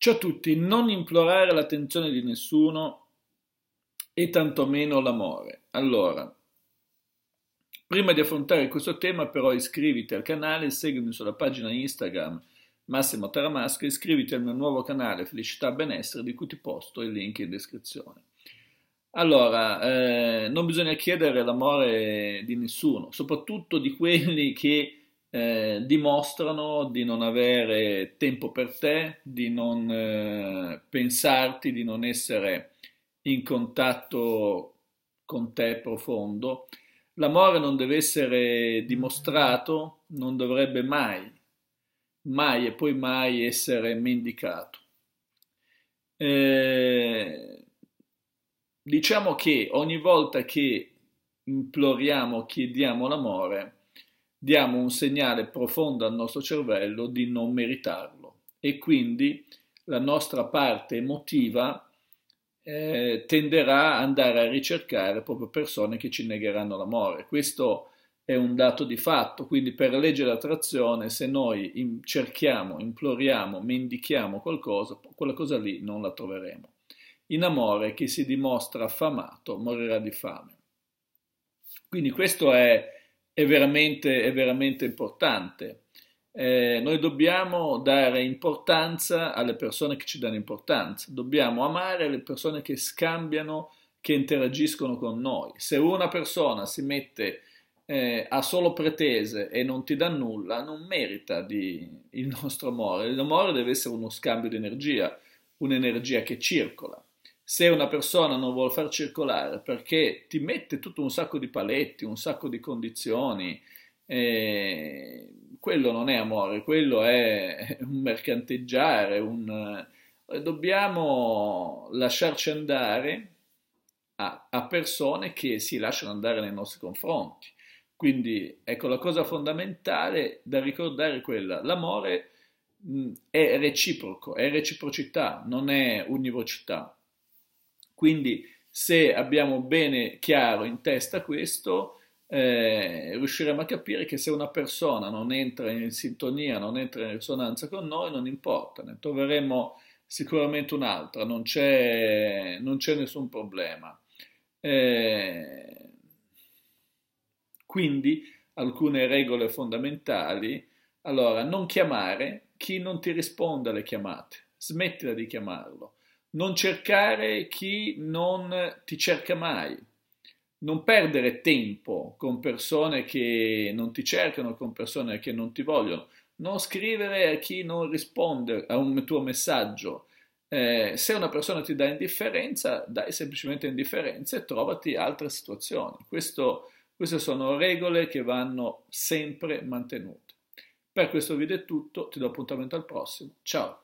Ciao a tutti, non implorare l'attenzione di nessuno e tantomeno l'amore. Allora, prima di affrontare questo tema però iscriviti al canale, seguimi sulla pagina Instagram Massimo e iscriviti al mio nuovo canale Felicità Benessere di cui ti posto il link in descrizione. Allora, eh, non bisogna chiedere l'amore di nessuno, soprattutto di quelli che eh, dimostrano di non avere tempo per te, di non eh, pensarti, di non essere in contatto con te profondo. L'amore non deve essere dimostrato, non dovrebbe mai, mai e poi mai essere mendicato. Eh, diciamo che ogni volta che imploriamo, chiediamo l'amore, diamo un segnale profondo al nostro cervello di non meritarlo e quindi la nostra parte emotiva eh, tenderà ad andare a ricercare proprio persone che ci negheranno l'amore. Questo è un dato di fatto, quindi per legge d'attrazione se noi in, cerchiamo, imploriamo, mendichiamo qualcosa, quella cosa lì non la troveremo. In amore chi si dimostra affamato morirà di fame. Quindi questo è è veramente, è veramente importante. Eh, noi dobbiamo dare importanza alle persone che ci danno importanza, dobbiamo amare le persone che scambiano, che interagiscono con noi. Se una persona si mette eh, a solo pretese e non ti dà nulla, non merita di, il nostro amore. L'amore deve essere uno scambio di energia, un'energia che circola se una persona non vuole far circolare perché ti mette tutto un sacco di paletti, un sacco di condizioni, eh, quello non è amore, quello è un mercanteggiare, un, eh, dobbiamo lasciarci andare a, a, persone che si lasciano andare nei nostri confronti. Quindi ecco la cosa fondamentale da ricordare è quella, l'amore mh, mm, è reciproco, è reciprocità, non è univocità. Quindi se abbiamo bene chiaro in testa questo, eh, riusciremo a capire che se una persona non entra in sintonia, non entra in risonanza con noi, non importa, ne troveremo sicuramente un'altra, non c'è, non c'è nessun problema. Eh, quindi alcune regole fondamentali, allora non chiamare chi non ti risponde alle chiamate, smettila di chiamarlo non cercare chi non ti cerca mai, non perdere tempo con persone che non ti cercano, con persone che non ti vogliono, non scrivere a chi non risponde a un tuo messaggio. Eh, se una persona ti dà indifferenza, dai semplicemente indifferenza e trovati altre situazioni. Questo, queste sono regole che vanno sempre mantenute. Per questo video è tutto, ti do appuntamento al prossimo. Ciao!